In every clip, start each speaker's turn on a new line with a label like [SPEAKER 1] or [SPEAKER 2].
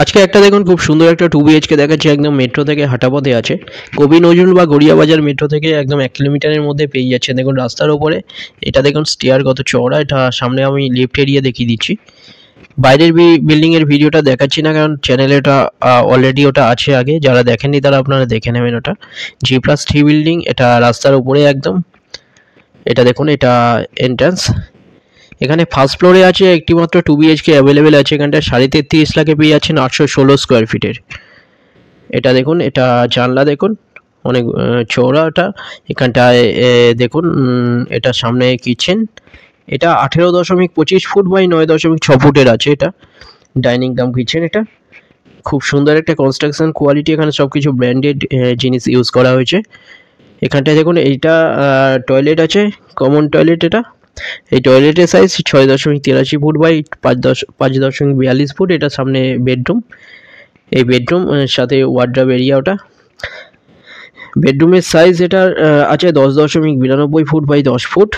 [SPEAKER 1] আজকে একটা দেখুন খুব সুন্দর একটা টু বিএইচকে দেখাচ্ছে একদম মেট্রো থেকে হাঁটাপথে আছে কবি নজরুল বা গড়িয়াবাজার মেট্রো থেকে একদম এক কিলোমিটারের মধ্যে পেয়ে যাচ্ছে দেখুন রাস্তার ওপরে এটা দেখুন স্টেয়ার কত চওড়া এটা সামনে আমি লেফট এরিয়া দেখিয়ে দিচ্ছি বাইরের বিল্ডিংয়ের ভিডিওটা দেখাচ্ছি না কারণ চ্যানেলে ওটা অলরেডি ওটা আছে আগে যারা দেখেননি তারা আপনারা দেখে নেবেন ওটা জি প্লাস থ্রি বিল্ডিং এটা রাস্তার উপরে একদম এটা দেখুন এটা এন্ট্রান্স এখানে ফার্স্ট ফ্লোরে আছে একটি মাত্র টু বিএইচকে অ্যাভেলেবেল আছে এখানটা সাড়ে তেত্রিশ লাখে পেয়ে যাচ্ছেন আটশো ষোলো স্কোয়ার ফিটের এটা দেখুন এটা জানলা দেখুন অনেক চওড়াটা এখানটায় দেখুন এটা সামনে কিচেন এটা আঠেরো দশমিক পঁচিশ ফুট বাই নয় দশমিক ছ ফুটের আছে এটা ডাইনিং দাম কিচেন এটা খুব সুন্দর একটা কনস্ট্রাকশন কোয়ালিটি এখানে সব কিছু ব্র্যান্ডেড জিনিস ইউজ করা হয়েছে এখানটায় দেখুন এইটা টয়লেট আছে কমন টয়লেট এটা এই টয়লেটের সাইজ ছয় দশমিক তিরাশি ফুট বাই পাঁচ দশ পাঁচ দশমিক বিয়াল্লিশ ফুট এটা সামনে বেডরুম এই বেডরুম সাথে ওয়ার্ড্রাব এরিয়া ওটা বেডরুমের সাইজ এটা আছে দশ দশমিক বিরানব্বই ফুট বাই দশ ফুট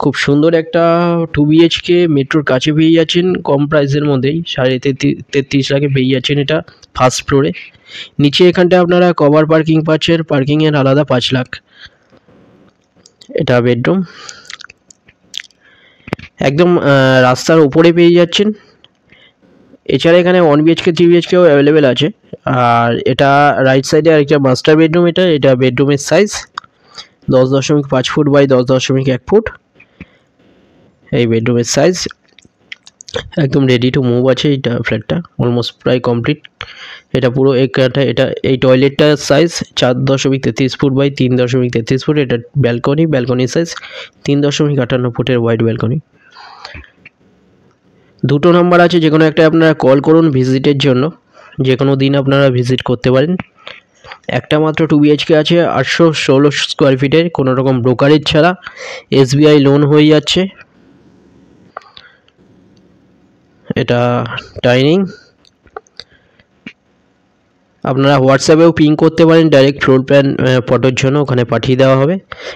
[SPEAKER 1] খুব সুন্দর একটা টু বিএইচকে মেট্রোর কাছে পেয়ে যাচ্ছেন কম প্রাইসের মধ্যেই সাড়ে তেত্রিশ লাখে পেয়ে যাচ্ছেন এটা ফার্স্ট ফ্লোরে নিচে এখানটায় আপনারা কভার পার্কিং পাচ্ছেন পার্কিংয়ের আলাদা পাঁচ লাখ এটা বেডরুম একদম রাস্তার উপরে পেয়ে যাচ্ছেন এছাড়া এখানে ওয়ান বিএচকে থ্রি বিএচকেও অ্যাভেলেবেল আছে আর এটা রাইট সাইডে আরেকটা মাস্টার বেডরুম এটা এটা বেডরুমের সাইজ দশ দশমিক পাঁচ ফুট বাই দশ দশমিক এক ফুট এই বেডরুমের সাইজ একদম রেডি টু মুভ আছে এইটা ফ্ল্যাটটা অলমোস্ট প্রায় কমপ্লিট এটা পুরো একটা এটা এই টয়লেটটার সাইজ চার দশমিক তেত্রিশ ফুট বাই তিন দশমিক তেত্রিশ ফুট এটা ব্যালকনি ব্যালকনির সাইজ তিন দশমিক আটান্ন ফুটের ওয়াইড ব্যালকনি দুটো নাম্বার আছে যে কোনো একটা আপনারা কল করুন ভিজিটের জন্য যে কোনো দিন আপনারা ভিজিট করতে পারেন একটা মাত্র টু বিএইচকে আছে আটশো ষোলো স্কোয়ার ফিটের কোনো রকম ব্রোকারেজ ছাড়া এসবিআই লোন হয়ে যাচ্ছে এটা টাইনিং আপনারা হোয়াটসঅ্যাপেও পিং করতে পারেন ডাইরেক্ট ফ্লোর প্ল্যান ফটোর জন্য ওখানে পাঠিয়ে দেওয়া হবে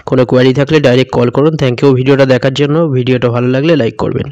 [SPEAKER 1] কোনো কোয়ারি থাকলে ডাইরেক্ট কল করুন থ্যাংক ইউ ভিডিওটা দেখার জন্য ভিডিওটা ভালো লাগলে লাইক করবেন